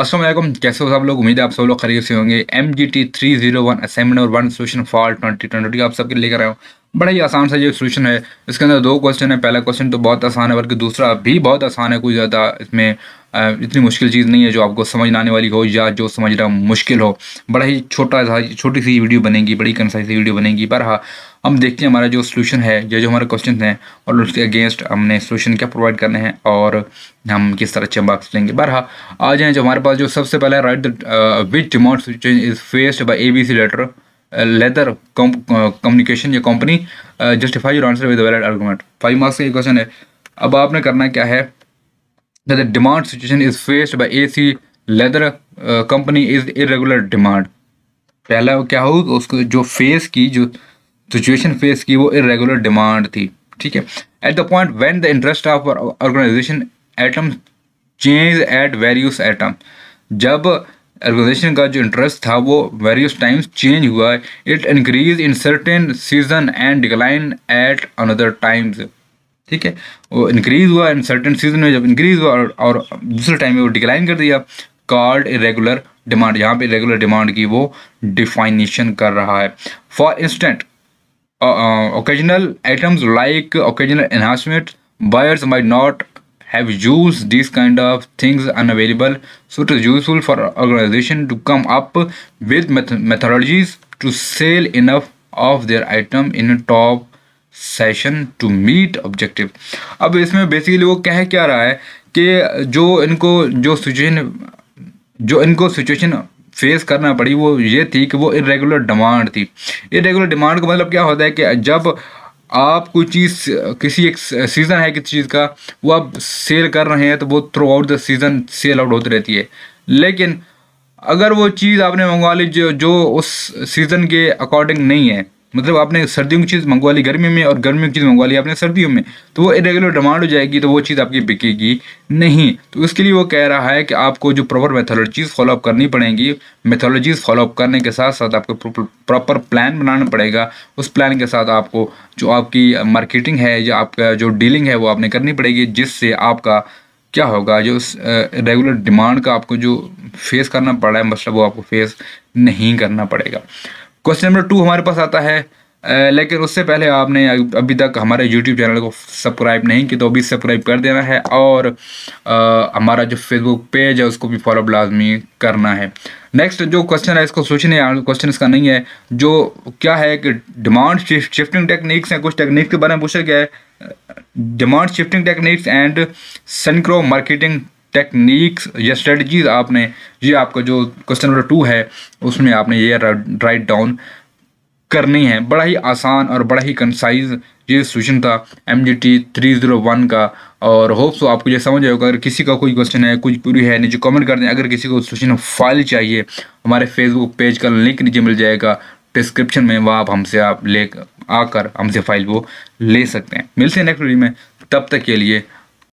असलम कैसे हो सब लोग उम्मीद है आप सब लोग खरीद से होंगे M G T three zero one assignment और one solution fall twenty twenty आप सबके लेकर आया हूँ बड़ा ही आसान सा ये सोल्यूशन है इसके अंदर दो क्वेश्चन है पहला क्वेश्चन तो बहुत आसान है बल्कि दूसरा भी बहुत आसान है कोई ज़्यादा इसमें इतनी मुश्किल चीज़ नहीं है जो आपको समझ आने वाली हो या जो समझना मुश्किल हो बड़ा ही छोटा सा छोटी सी वीडियो बनेगी बड़ी कंसाइज सी वीडियो बनेगी पर हाँ हम देखते हैं हमारा जो सोल्यूशन है या जो हमारे क्वेश्चन हैं और उसके अगेंस्ट हमने सोल्यूशन क्या प्रोवाइड करने हैं और हम किस तरह अच्छे मार्क्स लेंगे पर हाँ आ जाएँ जो हमारे पास जो सबसे पहले write which demand is faced by A B C letter leather uh, communication uh, या company justify your answer with valid argument five marks का ये क्वेश्चन है अब आपने करना क्या है the demand situation is faced by A C leather company is irregular demand पहला क्या हो उसको जो फेस की जो सिचुएशन फेस की वो इरेगुलर डिमांड थी ठीक है at the point when the interest of organisation atom change at various atom जब ऑर्गेनाइजेशन का जो इंटरेस्ट था वो वेरियस टाइम्स चेंज हुआ it increase in certain season and decline at another times ठीक है वो इंक्रीज हुआ इन सर्टेन सीजन में जब इंक्रीज हुआ और, और दूसरे टाइम में वो डिक्लाइन कर दिया कार्ड इरेगुलर डिमांड यहाँ पे रेगुलर डिमांड की वो डिफाइनेशन कर रहा है for instant occasional items like occasional enhancement buyers may not have used these kind of things unavailable so it is useful for organization to come up with methodologies to sell enough of their item in a top session to meet objective अब इसमें basically वो कह क्या रहा है कि जो इनको जो सिचुएशन जो इनको सिचुएशन फेस करना पड़ी वो ये थी कि वो इरेगुलर डिमांड थी इरेगुलर डिमांड का मतलब क्या होता है कि जब आप कोई चीज़ किसी एक सीज़न है किसी चीज़ का वो आप सेल कर रहे हैं तो वो throughout the season sale out होती रहती है लेकिन अगर वो चीज़ आपने मंगवा ली जो जो उस सीज़न के अकॉर्डिंग नहीं है मतलब आपने सर्दियों की चीज़ मंगवा ली गर्मी में और गर्मियों की चीज़ मंगवा ली आपने सर्दियों में तो वो इरेगुलर डिमांड हो जाएगी तो वो चीज़ आपकी बिकेगी नहीं तो इसके लिए वो कह रहा है कि आपको जो प्रॉपर मेथोलॉजीज़ फॉलोअप करनी पड़ेंगी मेथोलॉजीज़ फॉलोअप करने के साथ साथ आपको प्रॉपर प्लान बनाना पड़ेगा उस प्लान के साथ आपको जो आपकी मार्केटिंग है या आपका जो डीलिंग है वो आपने करनी पड़ेगी जिससे आपका क्या होगा जो उस रेगुलर डिमांड का आपको जो फेस करना पड़ रहा है मसला मतलब वो आपको फेस नहीं करना पड़ेगा क्वेश्चन नंबर टू हमारे पास आता है लेकिन उससे पहले आपने अभी तक हमारे यूट्यूब चैनल को सब्सक्राइब नहीं किया तो अभी सब्सक्राइब कर देना है और आ, हमारा जो फेसबुक पेज है उसको भी फॉलो लाजमी करना है नेक्स्ट जो क्वेश्चन है इसको सोचने क्वेश्चन इसका नहीं है जो क्या है कि डिमांड शिफ्टिंग टेक्निक्स हैं कुछ टेक्निक्स के बारे में पूछा गया है demand shifting techniques and synchro marketing techniques या स्ट्रेटजीज आपने ये आपका जो क्वेश्चन नंबर टू है उसमें आपने ये राइट डाउन करनी है बड़ा ही आसान और बड़ा ही कंसाइज ये सोशन था M G T three zero one का और होप सो आपको ये समझ आएगा अगर किसी का कोई क्वेश्चन है कुछ पूरी है नीचे कमेंट कर दें अगर किसी को सोशन फाइल चाहिए हमारे फेसबुक पेज का लिंक नीचे मिल जाएगा डिस्क्रिप्शन में वहाँ आप हमसे आप ले आकर हमसे फाइल वो ले सकते हैं मिलते हैं नेक्स्ट वीडियो में तब तक के लिए